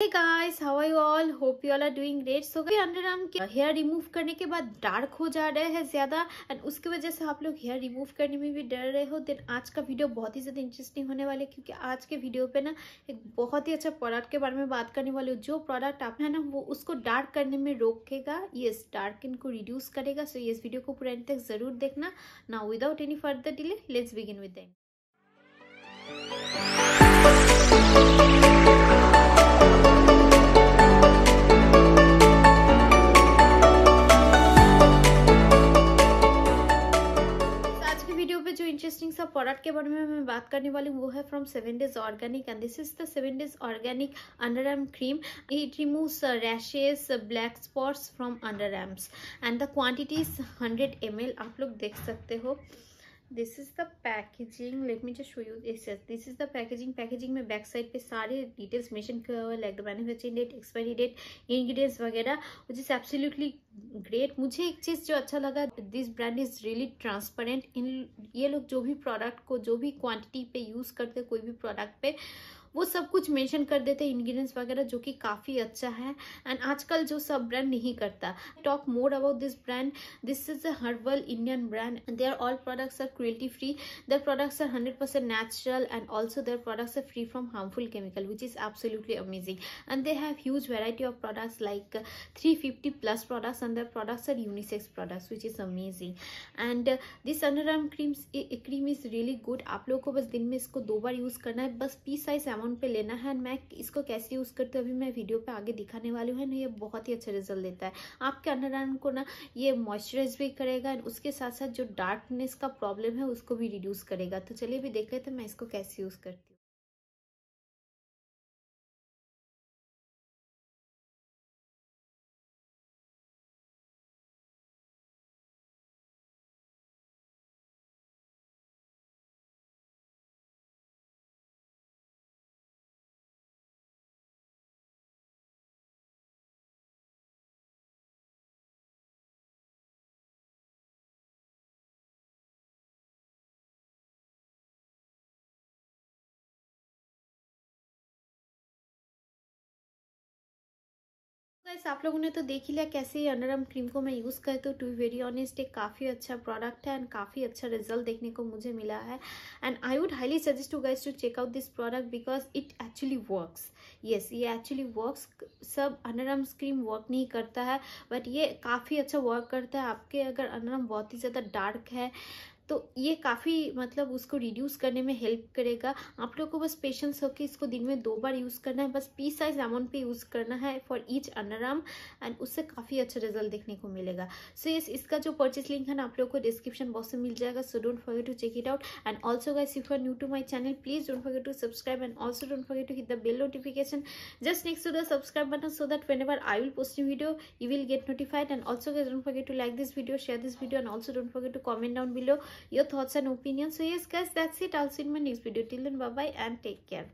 Hey guys, how are you all? Hope you all are doing great. So under arm के hair remove करने के बाद dark हो जा रहे हैं ज्यादा एंड उसकी वजह से आप लोग हेयर रिमूव करने में भी डर रहे हो देन आज का वीडियो बहुत ही ज़्यादा इंटरेस्टिंग होने वाला है क्योंकि आज के वीडियो पे ना एक बहुत ही अच्छा प्रोडक्ट के बारे में बात करने वाले हो जो प्रोडक्ट आप है ना वो उसको डार्क करने में रोकेगा येस डार्क इनको रिड्यूस करेगा सो so, ये इस वीडियो को पूरा तक जरूर देखना ना without any further delay let's begin with interesting सा प्रोडक्ट के बारे में मैं बात करने वाली हूँ वो है from seven days organic and this is the seven days organic under arm cream it removes rashes black spots from under arms and the quantity is hundred M आप लोग देख सकते हो this is the packaging let me just show you this this is the packaging packaging में back side पे सारे details mention किया हुआ है like the manufacturing date expiry date ingredients वगैरह विच इज़ एब्सोल्युटली ग्रेट मुझे एक चीज़ जो अच्छा लगा this brand is really transparent in ये लोग जो भी प्रोडक्ट को जो भी क्वांटिटी पे यूज़ करते कोई भी प्रोडक्ट पे वो सब कुछ मेंशन कर देते हैं इंग्रेडिएंट्स वगैरह जो कि काफ़ी अच्छा है एंड आजकल जो सब ब्रांड नहीं करता talk more about this brand this is a herbal Indian brand their all products are cruelty free their products are hundred percent natural and also their products are free from harmful chemical which is absolutely amazing and they have huge variety of products like three fifty plus products and their products are unisex products which is amazing and this under arm creams cream is really good आप लोगों को बस दिन में इसको दो बार use करना है बस पी साइज अमाउंट पे लेना है एंड मैं इसको कैसे यूज़ करती हूँ अभी मैं वीडियो पे आगे दिखाने वाली हूँ ये बहुत ही अच्छा रिजल्ट देता है आपके अंडर आर्म को ना ये मॉइस्चराइज भी करेगा एंड उसके साथ साथ जो डार्कनेस का प्रॉब्लम है उसको भी रिड्यूस करेगा तो चलिए भी देख लेते हैं मैं इसको कैसे यूज़ करती हूँ गाइस तो आप लोगों ने तो देख ही लिया कैसे ये अंडर क्रीम को मैं यूज़ करती हूँ टू वेरी ऑनेस्ट एक काफ़ी अच्छा प्रोडक्ट है एंड काफ़ी अच्छा रिजल्ट देखने को मुझे मिला है and I would highly suggest to guys to check out this product because it actually works yes ये एक्चुअली वर्क्स सब अंडर क्रीम वर्क नहीं करता है बट ये काफ़ी अच्छा वर्क करता है आपके अगर अंडर बहुत ही ज़्यादा डार्क है तो ये काफ़ी मतलब उसको रिड्यूस करने में हेल्प करेगा आप लोग को बस पेशेंस होकर इसको दिन में दो बार यूज़ करना है बस पी साइज अमाउंट पे यूज़ करना है for each under arm and उससे काफ़ी अच्छा रिजल्ट देखने को मिलेगा सो so, yes, इसका जो परचेस लिंक है ना आप लोग को डिस्क्रिप्शन बॉक्स में मिल जाएगा so don't forget to check it out and also guys if are new to my channel please don't forget to subscribe and also don't forget to hit the bell notification just next to the subscribe button so that whenever I will post you video you will get notified and also guys don't forget to like this video share this video and also don't forget to comment down below your thoughts and opinions so yes guys that's it i'll see you in my next video till then bye bye and take care